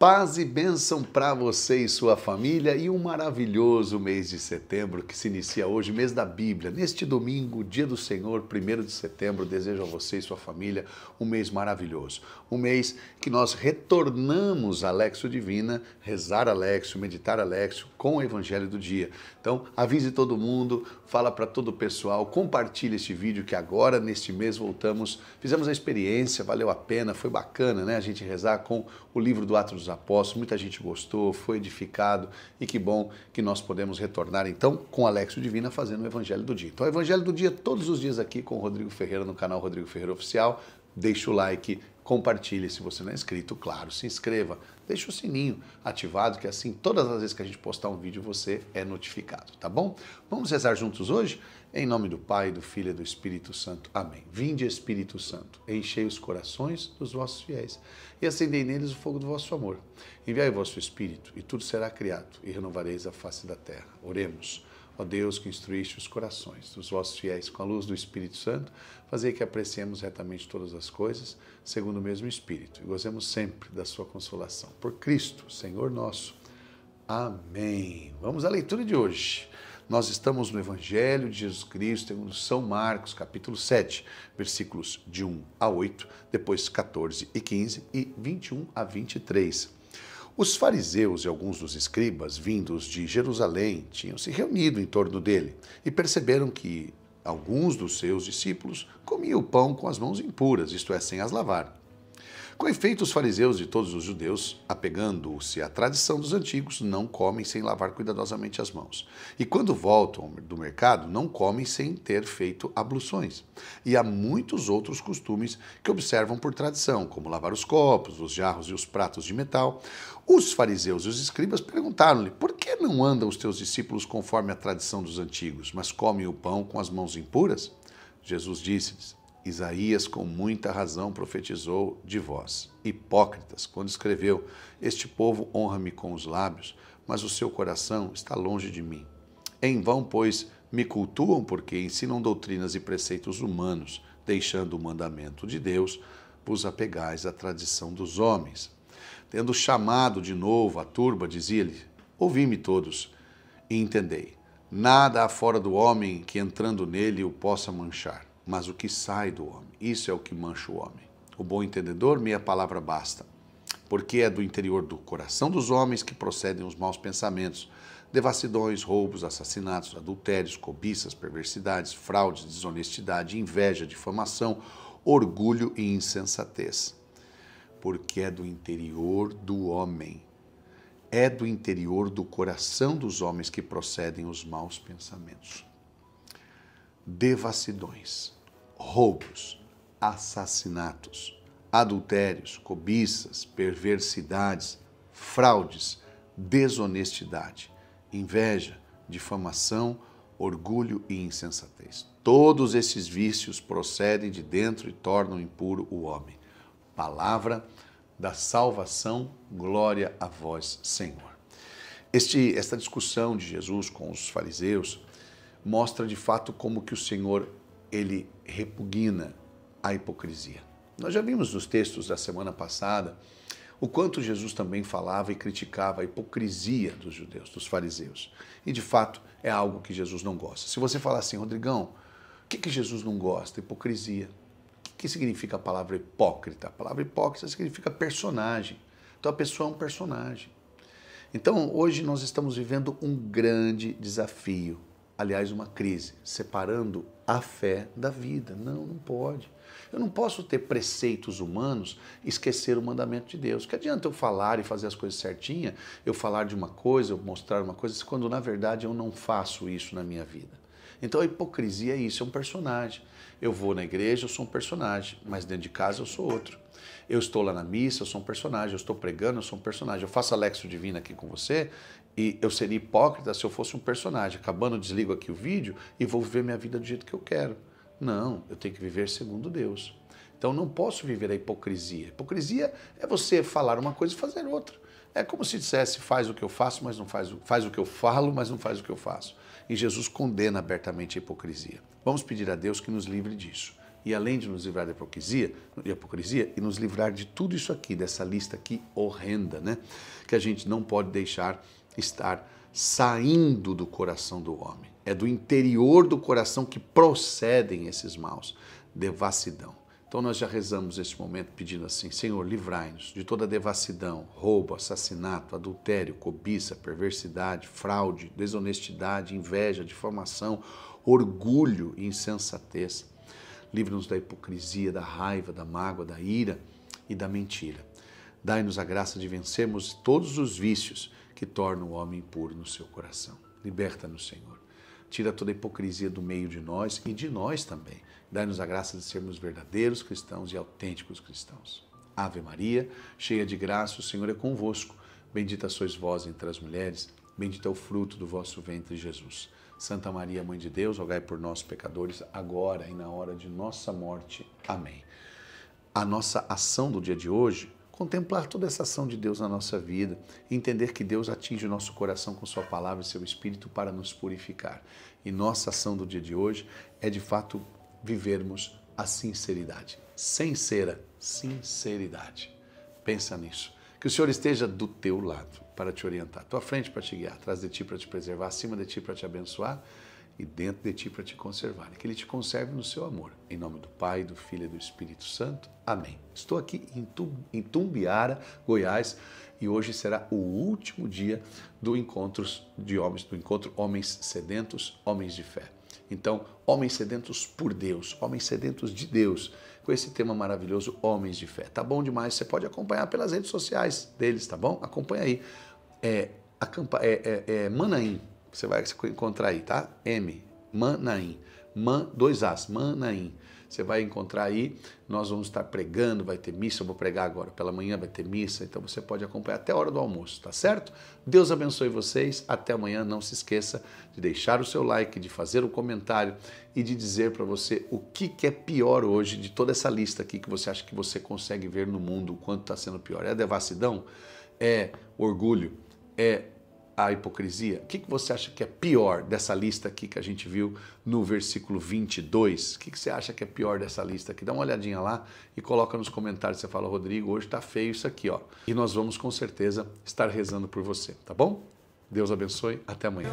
Paz e bênção para você e sua família e um maravilhoso mês de setembro que se inicia hoje, mês da Bíblia. Neste domingo, dia do Senhor, 1 de setembro, desejo a você e sua família um mês maravilhoso. Um mês que nós retornamos à Lexo Divina, rezar a meditar a com o Evangelho do dia. Então, avise todo mundo, fala para todo o pessoal, compartilhe este vídeo que agora, neste mês, voltamos. Fizemos a experiência, valeu a pena, foi bacana, né? A gente rezar com o livro do Atos apóstolos, muita gente gostou, foi edificado e que bom que nós podemos retornar então com Alexio Divina fazendo o Evangelho do Dia. Então, Evangelho do Dia todos os dias aqui com o Rodrigo Ferreira no canal Rodrigo Ferreira Oficial. Deixa o like, Compartilhe se você não é inscrito, claro, se inscreva, deixe o sininho ativado, que assim todas as vezes que a gente postar um vídeo você é notificado, tá bom? Vamos rezar juntos hoje? Em nome do Pai, do Filho e do Espírito Santo. Amém. Vinde, Espírito Santo, enchei os corações dos vossos fiéis e acendei neles o fogo do vosso amor. Enviai o vosso Espírito e tudo será criado e renovareis a face da terra. Oremos. Ó Deus, que instruíste os corações dos vossos fiéis com a luz do Espírito Santo, fazei que apreciemos retamente todas as coisas, segundo o mesmo Espírito, e gozemos sempre da sua consolação. Por Cristo, Senhor nosso. Amém. Vamos à leitura de hoje. Nós estamos no Evangelho de Jesus Cristo, segundo São Marcos, capítulo 7, versículos de 1 a 8, depois 14 e 15 e 21 a 23. Os fariseus e alguns dos escribas vindos de Jerusalém tinham se reunido em torno dele e perceberam que alguns dos seus discípulos comiam o pão com as mãos impuras, isto é, sem as lavar. Com efeito, os fariseus e todos os judeus, apegando-se à tradição dos antigos, não comem sem lavar cuidadosamente as mãos. E quando voltam do mercado, não comem sem ter feito abluções. E há muitos outros costumes que observam por tradição, como lavar os copos, os jarros e os pratos de metal. Os fariseus e os escribas perguntaram-lhe: Por que não andam os teus discípulos conforme a tradição dos antigos, mas comem o pão com as mãos impuras? Jesus disse-lhes: Isaías com muita razão profetizou de vós, hipócritas, quando escreveu: Este povo honra-me com os lábios, mas o seu coração está longe de mim. Em vão, pois, me cultuam porque ensinam doutrinas e preceitos humanos, deixando o mandamento de Deus, vos apegais à tradição dos homens. Tendo chamado de novo a turba, dizia-lhe: Ouvi-me todos e entendei. Nada há fora do homem que entrando nele o possa manchar mas o que sai do homem. Isso é o que mancha o homem. O bom entendedor, meia palavra basta, porque é do interior do coração dos homens que procedem os maus pensamentos, devassidões, roubos, assassinatos, adultérios, cobiças, perversidades, fraudes, desonestidade, inveja, difamação, orgulho e insensatez. Porque é do interior do homem. É do interior do coração dos homens que procedem os maus pensamentos devassidões, roubos, assassinatos, adultérios, cobiças, perversidades, fraudes, desonestidade, inveja, difamação, orgulho e insensatez. Todos esses vícios procedem de dentro e tornam impuro o homem. Palavra da salvação, glória a vós, Senhor. Este, esta discussão de Jesus com os fariseus mostra de fato como que o Senhor ele repugna a hipocrisia. Nós já vimos nos textos da semana passada o quanto Jesus também falava e criticava a hipocrisia dos judeus, dos fariseus. E de fato é algo que Jesus não gosta. Se você falar assim, Rodrigão, o que, que Jesus não gosta? Hipocrisia. O que, que significa a palavra hipócrita? A palavra hipócrita significa personagem. Então a pessoa é um personagem. Então hoje nós estamos vivendo um grande desafio aliás, uma crise, separando a fé da vida. Não, não pode. Eu não posso ter preceitos humanos e esquecer o mandamento de Deus. Que adianta eu falar e fazer as coisas certinhas, eu falar de uma coisa, eu mostrar uma coisa, quando na verdade eu não faço isso na minha vida. Então a hipocrisia é isso, é um personagem. Eu vou na igreja, eu sou um personagem, mas dentro de casa eu sou outro. Eu estou lá na missa, eu sou um personagem, eu estou pregando, eu sou um personagem. Eu faço a Lexo Divina aqui com você, e eu seria hipócrita se eu fosse um personagem. Acabando, desligo aqui o vídeo e vou viver minha vida do jeito que eu quero. Não, eu tenho que viver segundo Deus. Então não posso viver a hipocrisia. Hipocrisia é você falar uma coisa e fazer outra. É como se dissesse faz o que eu faço, mas não faz o, faz o que eu falo, mas não faz o que eu faço. E Jesus condena abertamente a hipocrisia. Vamos pedir a Deus que nos livre disso. E além de nos livrar da hipocrisia, de hipocrisia e nos livrar de tudo isso aqui, dessa lista aqui horrenda, né? Que a gente não pode deixar estar saindo do coração do homem. É do interior do coração que procedem esses maus, devassidão. Então nós já rezamos este momento pedindo assim: Senhor, livrai-nos de toda devassidão, roubo, assassinato, adultério, cobiça, perversidade, fraude, desonestidade, inveja, difamação, orgulho e insensatez. Livre-nos da hipocrisia, da raiva, da mágoa, da ira e da mentira. Dai-nos a graça de vencermos todos os vícios que torna o homem puro no seu coração. Liberta-nos, Senhor. Tira toda a hipocrisia do meio de nós e de nós também. Dá-nos a graça de sermos verdadeiros cristãos e autênticos cristãos. Ave Maria, cheia de graça, o Senhor é convosco. Bendita sois vós entre as mulheres, bendito é o fruto do vosso ventre, Jesus. Santa Maria, Mãe de Deus, rogai por nós, pecadores, agora e na hora de nossa morte. Amém. A nossa ação do dia de hoje contemplar toda essa ação de Deus na nossa vida, entender que Deus atinge o nosso coração com Sua palavra e seu Espírito para nos purificar. E nossa ação do dia de hoje é de fato vivermos a sinceridade. Sincera, sinceridade. Pensa nisso. Que o Senhor esteja do teu lado para te orientar, à tua frente para te guiar, atrás de ti para te preservar, acima de ti para te abençoar e dentro de ti para te conservar. Que Ele te conserve no seu amor. Em nome do Pai, do Filho e do Espírito Santo. Amém. Estou aqui em Tumbiara, Goiás, e hoje será o último dia do encontro de homens, do encontro Homens Sedentos, Homens de Fé. Então, homens sedentos por Deus, homens sedentos de Deus, com esse tema maravilhoso, homens de fé. Tá bom demais, você pode acompanhar pelas redes sociais deles, tá bom? Acompanha aí. É, é, é, é Manaim, você vai encontrar aí, tá? M, Manaim. Man, dois As, Manaim. Você vai encontrar aí, nós vamos estar pregando, vai ter missa, eu vou pregar agora, pela manhã vai ter missa, então você pode acompanhar até a hora do almoço, tá certo? Deus abençoe vocês, até amanhã, não se esqueça de deixar o seu like, de fazer o um comentário e de dizer para você o que, que é pior hoje de toda essa lista aqui que você acha que você consegue ver no mundo, o quanto está sendo pior. É devassidão? É orgulho? É a hipocrisia? O que, que você acha que é pior dessa lista aqui que a gente viu no versículo 22? O que, que você acha que é pior dessa lista aqui? Dá uma olhadinha lá e coloca nos comentários. Você fala, Rodrigo, hoje está feio isso aqui, ó. E nós vamos com certeza estar rezando por você, tá bom? Deus abençoe. Até amanhã.